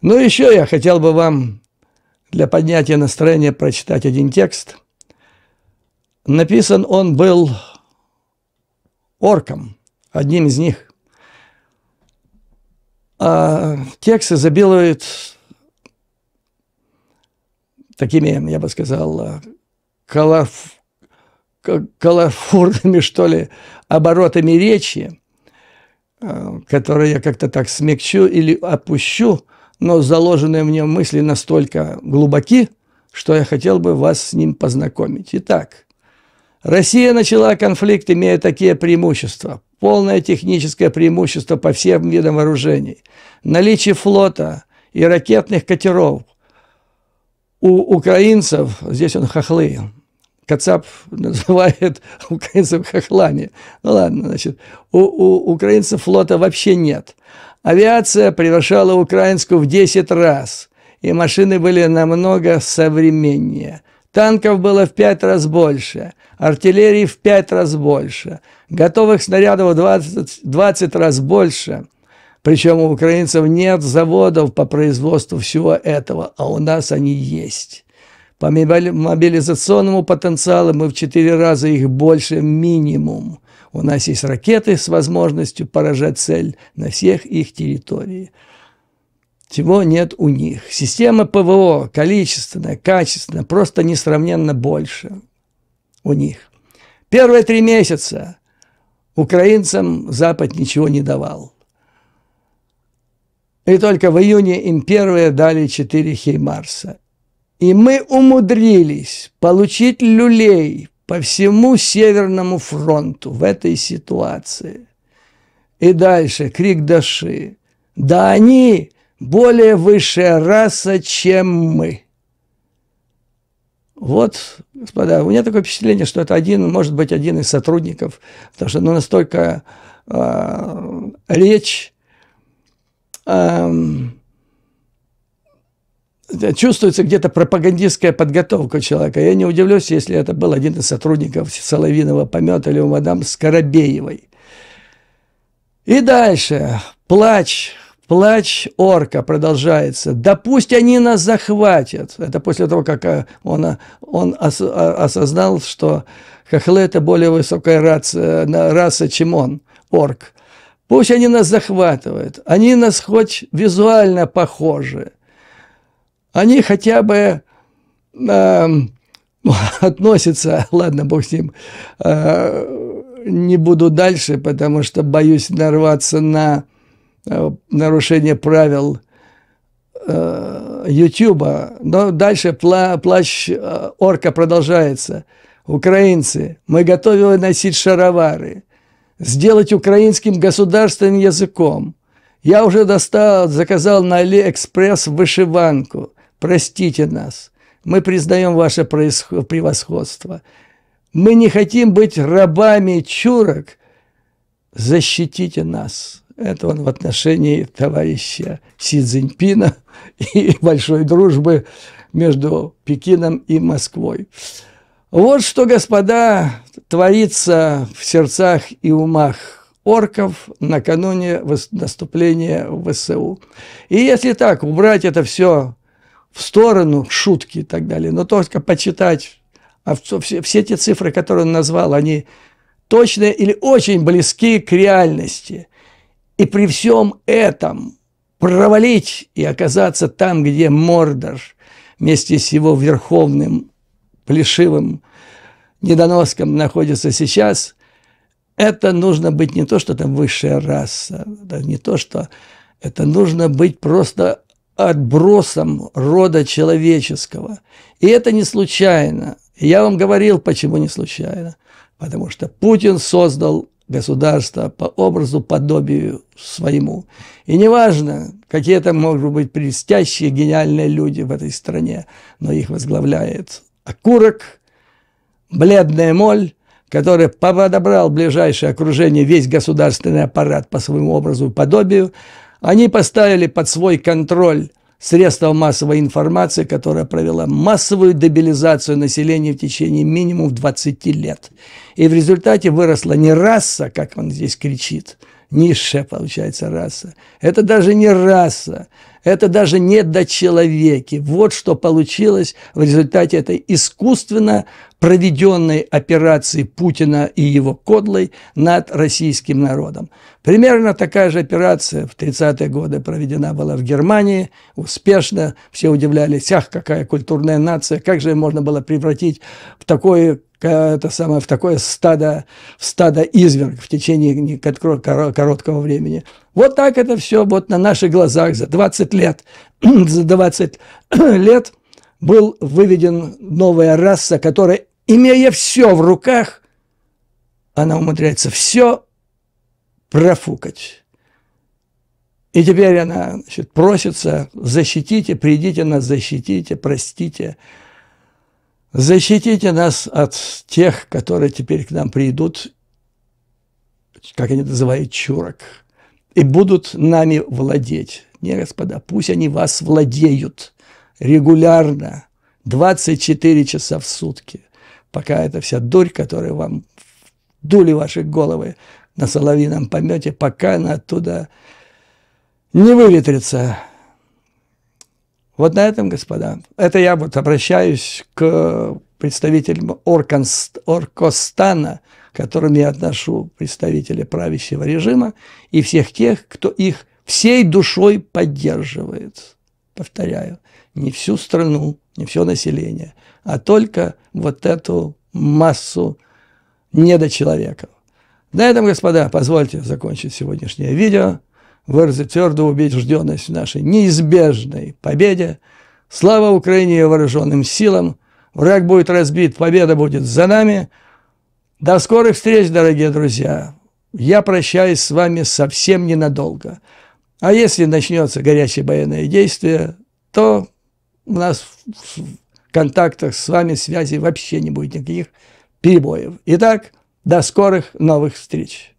Ну, еще я хотел бы вам для поднятия настроения прочитать один текст. Написан он был орком, одним из них. А текст изобилует такими, я бы сказал, колорф, колорфурными, что ли, оборотами речи, э, которые я как-то так смягчу или опущу – но заложенные в нем мысли настолько глубоки, что я хотел бы вас с ним познакомить. Итак, Россия начала конфликт, имея такие преимущества. Полное техническое преимущество по всем видам вооружений. Наличие флота и ракетных катеров. У украинцев, здесь он хохлы, Кацап называет украинцев хохлами. Ну ладно, значит, у, у украинцев флота вообще нет. Авиация превышала украинскую в 10 раз, и машины были намного современнее. Танков было в 5 раз больше, артиллерии в 5 раз больше, готовых снарядов в 20, 20 раз больше. Причем у украинцев нет заводов по производству всего этого, а у нас они есть. По мобилизационному потенциалу мы в 4 раза их больше минимум. У нас есть ракеты с возможностью поражать цель на всех их территории. Чего нет у них. Система ПВО количественная, качественная, просто несравненно больше у них. Первые три месяца украинцам Запад ничего не давал. И только в июне им первые дали 4 Хеймарса. И мы умудрились получить люлей по всему Северному фронту в этой ситуации. И дальше крик Даши. Да они более высшая раса, чем мы. Вот, господа, у меня такое впечатление, что это один, может быть, один из сотрудников, потому что ну, настолько э, речь э, чувствуется где-то пропагандистская подготовка человека. Я не удивлюсь, если это был один из сотрудников Соловиного помета или у мадам Скоробеевой. И дальше. Плач. Плач орка продолжается. Да пусть они нас захватят. Это после того, как э, он, э, он ос, э, осознал, что хохлы – это более высокая раса, раса, чем он, орк. Пусть они нас захватывают. Они нас хоть визуально похожи – они хотя бы э, относятся, ладно, бог с ним, э, не буду дальше, потому что боюсь нарваться на э, нарушение правил э, YouTube. Но дальше пла плащ э, орка продолжается. Украинцы, мы готовы носить шаровары, сделать украинским государственным языком – я уже достал, заказал на Алиэкспресс вышиванку простите нас, мы признаем ваше превосходство. Мы не хотим быть рабами чурок, защитите нас. Это он в отношении товарища Си Цзиньпина и большой дружбы между Пекином и Москвой. Вот что, господа, творится в сердцах и умах орков накануне наступления в ВСУ. И если так, убрать это все в сторону шутки и так далее, но только почитать а все, все те цифры, которые он назвал, они точные или очень близки к реальности. И при всем этом провалить и оказаться там, где Мордор вместе с его верховным плешивым недоноском находится сейчас, это нужно быть не то, что там высшая раса, да, не то, что это нужно быть просто отбросом рода человеческого. И это не случайно. Я вам говорил, почему не случайно. Потому что Путин создал государство по образу, подобию своему. И неважно, какие там могут быть блестящие, гениальные люди в этой стране, но их возглавляет окурок, бледная моль, который подобрал ближайшее окружение, весь государственный аппарат по своему образу и подобию, они поставили под свой контроль средства массовой информации, которая провела массовую дебилизацию населения в течение минимум 20 лет. И в результате выросла не раса, как он здесь кричит, низшая, получается, раса. Это даже не раса, это даже не дочеловеки. Вот что получилось в результате этой искусственно проведенной операции Путина и его кодлой над российским народом. Примерно такая же операция в 30-е годы проведена была в Германии, успешно, все удивлялись, ах, какая культурная нация, как же можно было превратить в такое это самое, в такое стадо, в стадо изверг в течение короткого времени. Вот так это все вот на наших глазах за 20 лет, за 20 лет был выведен новая раса, которая, имея все в руках, она умудряется все профукать. И теперь она значит, просится, защитите, придите нас, защитите, простите. Защитите нас от тех, которые теперь к нам придут, как они называют, чурок, и будут нами владеть. Не, господа, пусть они вас владеют регулярно, 24 часа в сутки, пока эта вся дурь, которая вам дули ваши головы на соловином помете, пока она оттуда не выветрится. Вот на этом, господа, это я вот обращаюсь к представителям Орконст, Оркостана, к которым я отношу представителя правящего режима и всех тех, кто их всей душой поддерживает. Повторяю, не всю страну, не все население, а только вот эту массу недочеловеков. На этом, господа, позвольте закончить сегодняшнее видео выразы твердо убежденность в нашей неизбежной победе. Слава Украине и вооруженным силам. Враг будет разбит, победа будет за нами. До скорых встреч, дорогие друзья. Я прощаюсь с вами совсем ненадолго. А если начнется горячее военное действие, то у нас в контактах с вами связи вообще не будет никаких перебоев. Итак, до скорых новых встреч!